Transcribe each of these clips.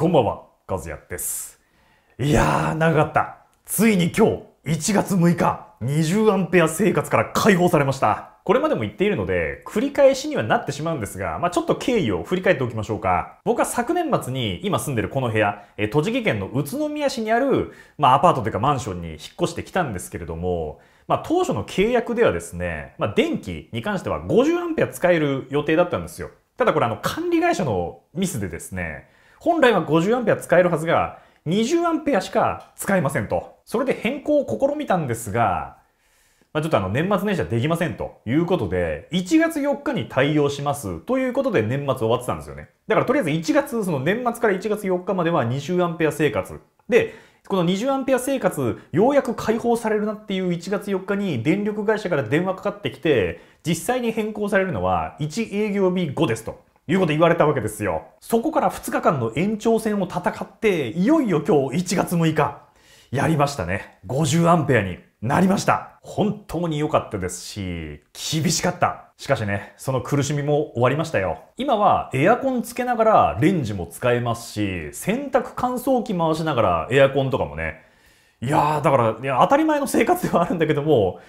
こんばんは、和也です。いやー、長かった。ついに今日、1月6日、20アンペア生活から解放されました。これまでも言っているので、繰り返しにはなってしまうんですが、まあ、ちょっと経緯を振り返っておきましょうか。僕は昨年末に今住んでるこの部屋、え栃木県の宇都宮市にある、まあ、アパートというかマンションに引っ越してきたんですけれども、まあ、当初の契約ではですね、まあ、電気に関しては50アンペア使える予定だったんですよ。ただこれあの管理会社のミスでですね、本来は 50A 使えるはずが 20A しか使えませんと。それで変更を試みたんですが、まあ、ちょっとあの年末年始はできませんということで、1月4日に対応しますということで年末終わってたんですよね。だからとりあえず1月、その年末から1月4日までは 20A 生活。で、この 20A 生活、ようやく解放されるなっていう1月4日に電力会社から電話かかってきて、実際に変更されるのは1営業日後ですと。いうこと言われたわけですよ。そこから2日間の延長戦を戦って、いよいよ今日1月6日、やりましたね。50アンペアになりました。本当に良かったですし、厳しかった。しかしね、その苦しみも終わりましたよ。今はエアコンつけながらレンジも使えますし、洗濯乾燥機回しながらエアコンとかもね、いやー、だから、いや、当たり前の生活ではあるんだけども、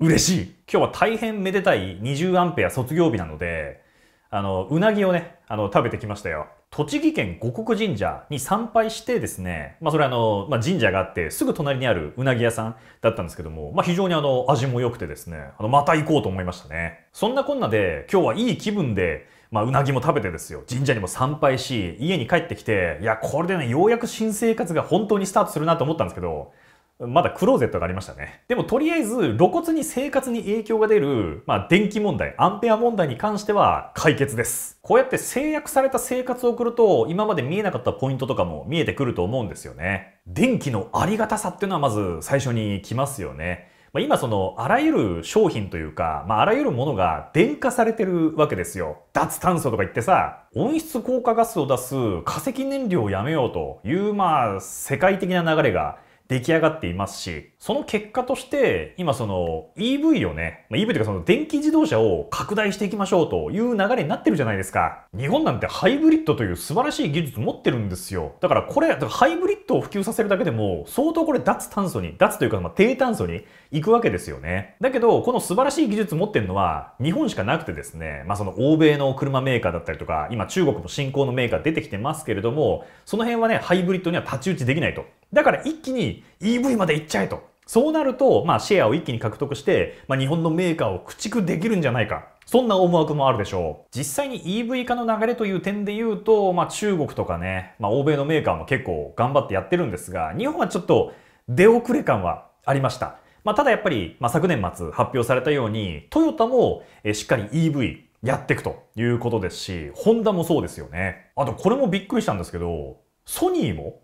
嬉しい。今日は大変めでたい20アンペア卒業日なので、あの、うなぎをね、あの、食べてきましたよ。栃木県五穀神社に参拝してですね、まあそれあの、まあ神社があってすぐ隣にあるうなぎ屋さんだったんですけども、まあ非常にあの味も良くてですね、あのまた行こうと思いましたね。そんなこんなで今日はいい気分で、まあうなぎも食べてですよ、神社にも参拝し、家に帰ってきて、いやこれでね、ようやく新生活が本当にスタートするなと思ったんですけど、まだクローゼットがありましたね。でもとりあえず露骨に生活に影響が出る、まあ電気問題、アンペア問題に関しては解決です。こうやって制約された生活を送ると今まで見えなかったポイントとかも見えてくると思うんですよね。電気のありがたさっていうのはまず最初に来ますよね。まあ、今そのあらゆる商品というか、まあ、あらゆるものが電化されてるわけですよ。脱炭素とか言ってさ、温室効果ガスを出す化石燃料をやめようという、まあ、世界的な流れが出来上がっていますし、その結果として、今その EV をね、ま EV というかその電気自動車を拡大していきましょうという流れになってるじゃないですか。日本なんてハイブリッドという素晴らしい技術持ってるんですよ。だからこれ、だからハイブリッドを普及させるだけでも、相当これ脱炭素に、脱というかま低炭素に行くわけですよね。だけど、この素晴らしい技術持ってるのは日本しかなくてですね、まあその欧米の車メーカーだったりとか、今中国も新興のメーカー出てきてますけれども、その辺はね、ハイブリッドには太刀打ちできないとだから一気に EV まで行っちゃえと。そうなると、まあ、シェアを一気に獲得して、まあ、日本のメーカーを駆逐できるんじゃないか。そんな思惑もあるでしょう。実際に EV 化の流れという点で言うと、まあ、中国とかね、まあ、欧米のメーカーも結構頑張ってやってるんですが、日本はちょっと出遅れ感はありました。まあ、ただやっぱり、まあ、昨年末発表されたように、トヨタもしっかり EV やっていくということですし、ホンダもそうですよね。あとこれもびっくりしたんですけど、ソニーも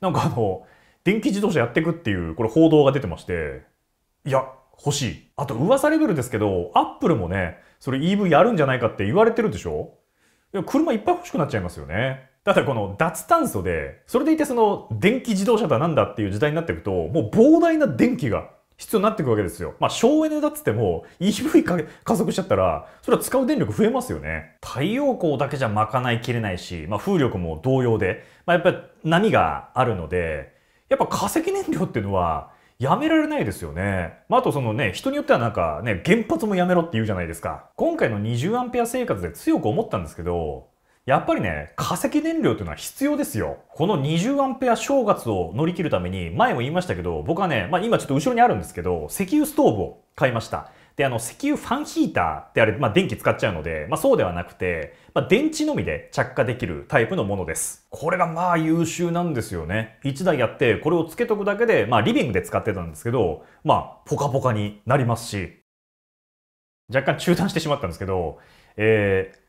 なんかあの、電気自動車やっていくっていう、これ報道が出てまして、いや、欲しい。あと噂レベルですけど、アップルもね、それ EV やるんじゃないかって言われてるでしょいや車いっぱい欲しくなっちゃいますよね。ただこの脱炭素で、それでいてその電気自動車だなんだっていう時代になっていくと、もう膨大な電気が必要になっていくわけですよ。まあ、省エネだっつっても EV 加速しちゃったら、それは使う電力増えますよね。太陽光だけじゃ賄いきれないし、まあ、風力も同様で、まあ、やっぱり波があるので、やっぱ化石燃料っていうのはやめられないですよね。まあ、あとそのね、人によってはなんかね、原発もやめろって言うじゃないですか。今回の20アンペア生活で強く思ったんですけど、やっぱりね、化石燃料というのは必要ですよ。この20アンペア正月を乗り切るために、前も言いましたけど、僕はね、まあ今ちょっと後ろにあるんですけど、石油ストーブを買いました。で、あの、石油ファンヒーターってあれ、まあ、電気使っちゃうので、まあ、そうではなくて、まあ、電池のみで着火できるタイプのものです。これがまあ優秀なんですよね。1台やって、これをつけとくだけで、まあ、リビングで使ってたんですけど、まあ、ポカポカになりますし、若干中断してしまったんですけど、えー、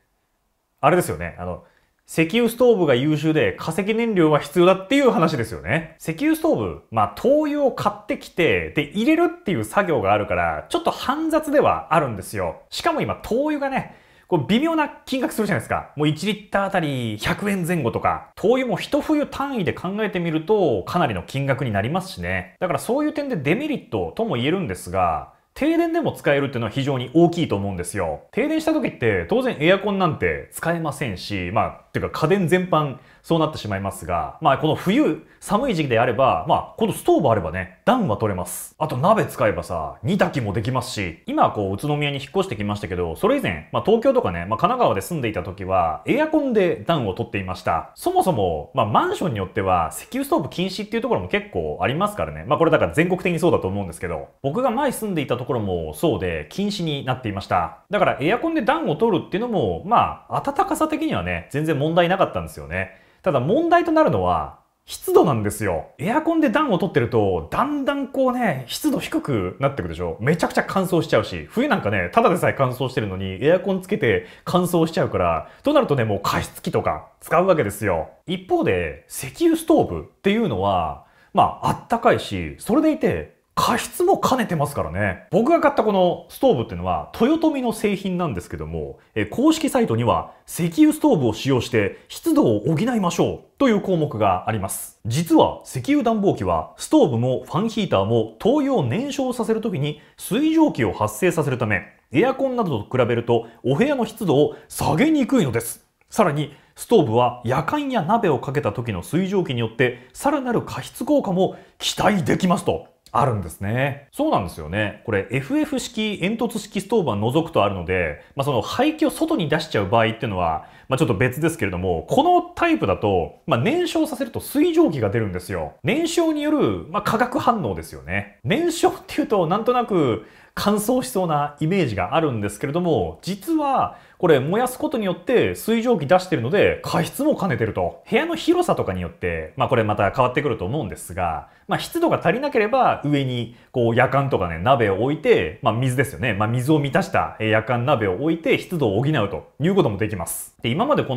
あれですよね。あの、石油ストーブが優秀で化石燃料は必要だっていう話ですよね。石油ストーブ、まあ灯油を買ってきて、で入れるっていう作業があるから、ちょっと煩雑ではあるんですよ。しかも今灯油がね、こう微妙な金額するじゃないですか。もう1リッターあたり100円前後とか、灯油も一冬単位で考えてみるとかなりの金額になりますしね。だからそういう点でデメリットとも言えるんですが、停電でも使えるっていうのは非常に大きいと思うんですよ。停電した時って当然エアコンなんて使えませんし、まあ、ていうか家電全般そうなってしまいますが、まあこの冬、寒い時期であれば、まあこのストーブあればね、暖は取れます。あと鍋使えばさ、煮炊きもできますし、今こう宇都宮に引っ越してきましたけど、それ以前、まあ東京とかね、まあ神奈川で住んでいた時は、エアコンで暖を取っていました。そもそも、まあマンションによっては石油ストーブ禁止っていうところも結構ありますからね。まあこれだから全国的にそうだと思うんですけど、僕が前住んでいたところもそうで禁止になっていました。だからエアコンで暖を取るっていうのも、まあ暖かさ的にはね、全然問題なかったんですよね。ただ問題となるのは、湿度なんですよ。エアコンで暖を取ってると、だんだんこうね、湿度低くなってくでしょめちゃくちゃ乾燥しちゃうし、冬なんかね、ただでさえ乾燥してるのに、エアコンつけて乾燥しちゃうから、となるとね、もう加湿器とか使うわけですよ。一方で、石油ストーブっていうのは、まあ、あったかいし、それでいて、加湿も兼ねてますからね。僕が買ったこのストーブっていうのは、豊臣の製品なんですけども、え公式サイトには、石油ストーブを使用して湿度を補いましょうという項目があります。実は石油暖房機は、ストーブもファンヒーターも灯油を燃焼させるときに水蒸気を発生させるため、エアコンなどと比べるとお部屋の湿度を下げにくいのです。さらに、ストーブは夜間や鍋をかけた時の水蒸気によって、さらなる加湿効果も期待できますと。あるんですね。そうなんですよね。これ FF 式煙突式ストーブは除くとあるので、まあ、その排気を外に出しちゃう場合っていうのは、まあ、ちょっと別ですけれども、このタイプだと、まあ、燃焼させると水蒸気が出るんですよ。燃焼による、まあ、化学反応ですよね。燃焼っていうと、なんとなく乾燥しそうなイメージがあるんですけれども、実は、これ燃やすことによって水蒸気出してるので加湿も兼ねてると。部屋の広さとかによって、まあこれまた変わってくると思うんですが、まあ湿度が足りなければ上にこう夜間とかね、鍋を置いて、まあ水ですよね。まあ水を満たした夜間鍋を置いて湿度を補うということもできます。で、今までこ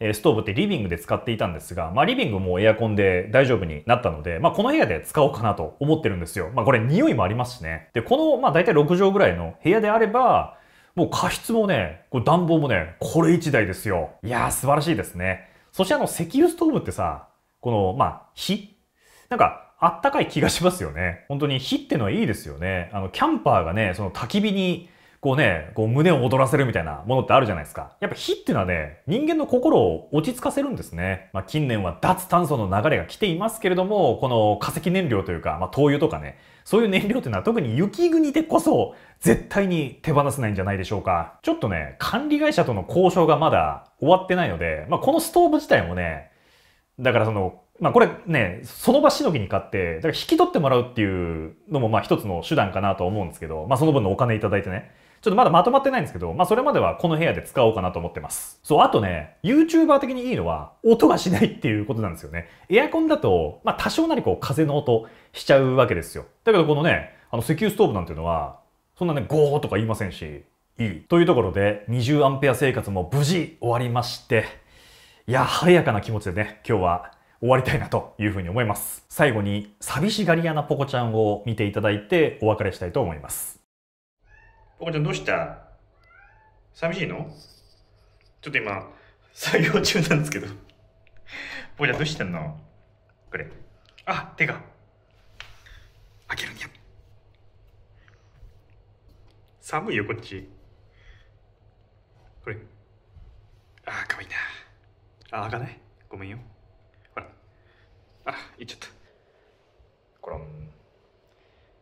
のストーブってリビングで使っていたんですが、まあ、リビングもエアコンで大丈夫になったので、まあ、この部屋で使おうかなと思ってるんですよ。まあ、これ匂いもありますしね。で、この、まあ、大体6畳ぐらいの部屋であれば、もう加湿もね、これ暖房もね、これ1台ですよ。いやー、素晴らしいですね。そしてあの、石油ストーブってさ、この、まあ、火なんか、あったかい気がしますよね。本当に火ってのはいいですよね。あの、キャンパーがね、その焚き火にこうね、こう胸を躍らせるみたいなものってあるじゃないですか。やっぱ火っていうのはね、人間の心を落ち着かせるんですね。まあ、近年は脱炭素の流れが来ていますけれども、この化石燃料というか、まあ、灯油とかね、そういう燃料っていうのは特に雪国でこそ絶対に手放せないんじゃないでしょうか。ちょっとね、管理会社との交渉がまだ終わってないので、まあ、このストーブ自体もね、だからその、まあこれね、その場しのぎに買って、だから引き取ってもらうっていうのもまあ一つの手段かなと思うんですけど、まあその分のお金いただいてね。ちょっとまだまとまってないんですけど、まあそれまではこの部屋で使おうかなと思ってます。そう、あとね、YouTuber 的にいいのは、音がしないっていうことなんですよね。エアコンだと、まあ多少なりこう風の音しちゃうわけですよ。だけどこのね、あの石油ストーブなんていうのは、そんなね、ゴーとか言いませんし、いい。というところで、20アンペア生活も無事終わりまして、いや、晴れやかな気持ちでね、今日は終わりたいなというふうに思います。最後に、寂しがり屋なポコちゃんを見ていただいてお別れしたいと思います。ぽこちゃんどうした寂しいのちょっと今、作業中なんですけど。ぽこちゃんどうしてんのこれ。あ、手が。開けるにゃ。寒いよ、こっち。これ。あー、かわいいな。あ、開かないごめんよ。ほら。あ、行っちゃった。コロン。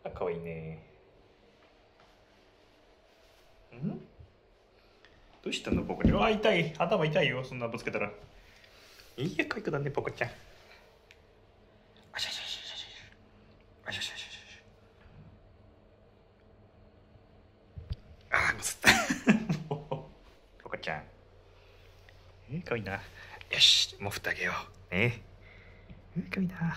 あ、かわいいね。どうしたのポコちゃん痛い頭痛いよそんなぶつけたらいいかいくだねポコちゃんあしゃしゃしゃしゃあしゃしゃしゃあーったポコちゃんえー、かわいいなよしもうふたげようねえー、かわいいな